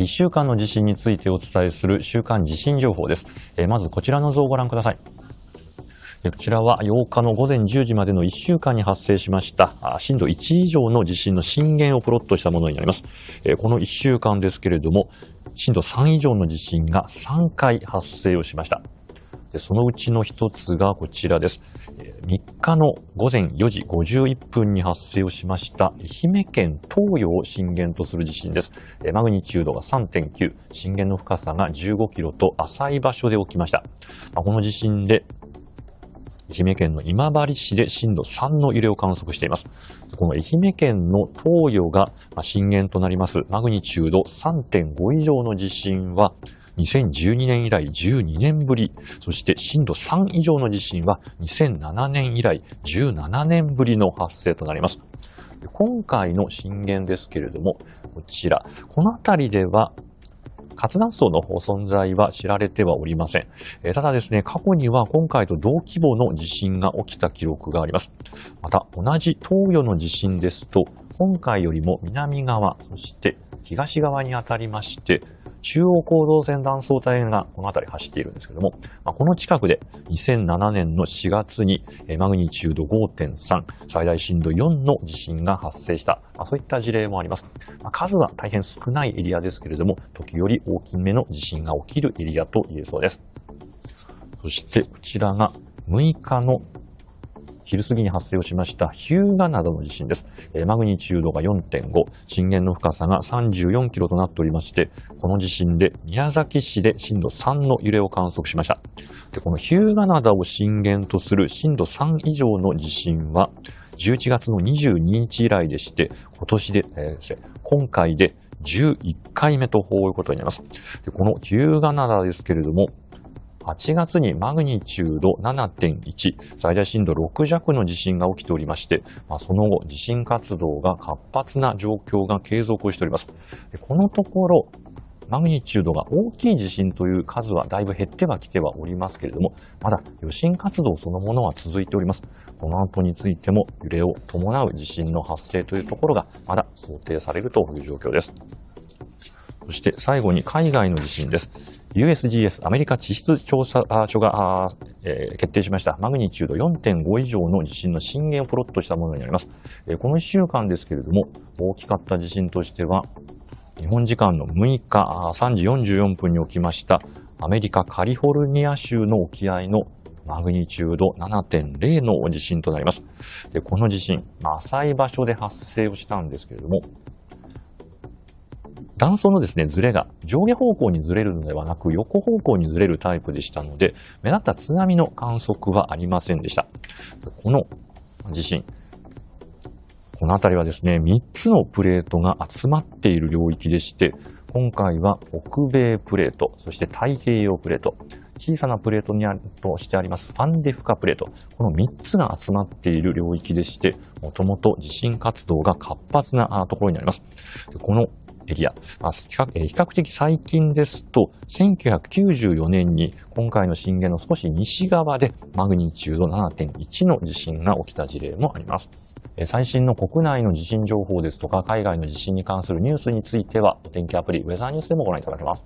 1週間の地震についてお伝えする週間地震情報です。まずこちらの図をご覧ください。こちらは8日の午前10時までの1週間に発生しました震度1以上の地震の震源をプロットしたものになります。この1週間ですけれども、震度3以上の地震が3回発生をしました。そのうちの1つがこちらです。3日の午前4時51分に発生をしました愛媛県東洋を震源とする地震です。マグニチュードが3.9、震源の深さが15キロと浅い場所で起きました。この地震で愛媛県の今治市で震度3の揺れを観測しています。この愛媛県の東洋が震源となりますマグニチュード3.5以上の地震は、2012年以来12年ぶり、そして震度3以上の地震は2007年以来17年ぶりの発生となります。今回の震源ですけれども、こちら、この辺りでは活断層の存在は知られてはおりません。ただですね、過去には今回と同規模の地震が起きた記録があります。また、同じ東予の地震ですと、今回よりも南側、そして東側にあたりまして、中央構造線断層帯がこの辺り走っているんですけども、まあ、この近くで2007年の4月にマグニチュード5.3、最大震度4の地震が発生した、まあ、そういった事例もあります。まあ、数は大変少ないエリアですけれども、時折大きめの地震が起きるエリアと言えそうです。そしてこちらが6日の昼過ぎに発生をしました日向などの地震です。マグニチュードが4.5、震源の深さが34キロとなっておりまして、この地震で宮崎市で震度3の揺れを観測しました。で、この日向灘を震源とする震度3以上の地震は、11月の22日以来でして、今年で、えー、今回で11回目とこういうことになります。でこの日向灘ですけれども、8月にマグニチュード7.1、最大震度6弱の地震が起きておりまして、まあ、その後、地震活動が活発な状況が継続しております。このところ、マグニチュードが大きい地震という数はだいぶ減ってはきてはおりますけれども、まだ余震活動そのものは続いております。この後についても揺れを伴う地震の発生というところがまだ想定されるという状況です。そして最後に海外の地震です。USGS アメリカ地質調査所が、えー、決定しましたマグニチュード4.5以上の地震の震源をプロットしたものになります、えー、この1週間ですけれども大きかった地震としては日本時間の6日3時44分に起きましたアメリカカリフォルニア州の沖合のマグニチュード7.0の地震となります。でこの地震、浅い場所で発生をしたんですけれども、断層のですね、ずれが上下方向にずれるのではなく横方向にずれるタイプでしたので、目立った津波の観測はありませんでした。この地震、この辺りはですね、3つのプレートが集まっている領域でして、今回は北米プレート、そして太平洋プレート、小さなプレートにあるとしてありますファンデフカプレート、この3つが集まっている領域でして、もともと地震活動が活発なところになります。このリア。まあ、比較的最近ですと、1994年に今回の震源の少し西側でマグニチュード7.1の地震が起きた事例もあります。最新の国内の地震情報ですとか、海外の地震に関するニュースについては、お天気アプリ、ウェザーニュースでもご覧いただけます。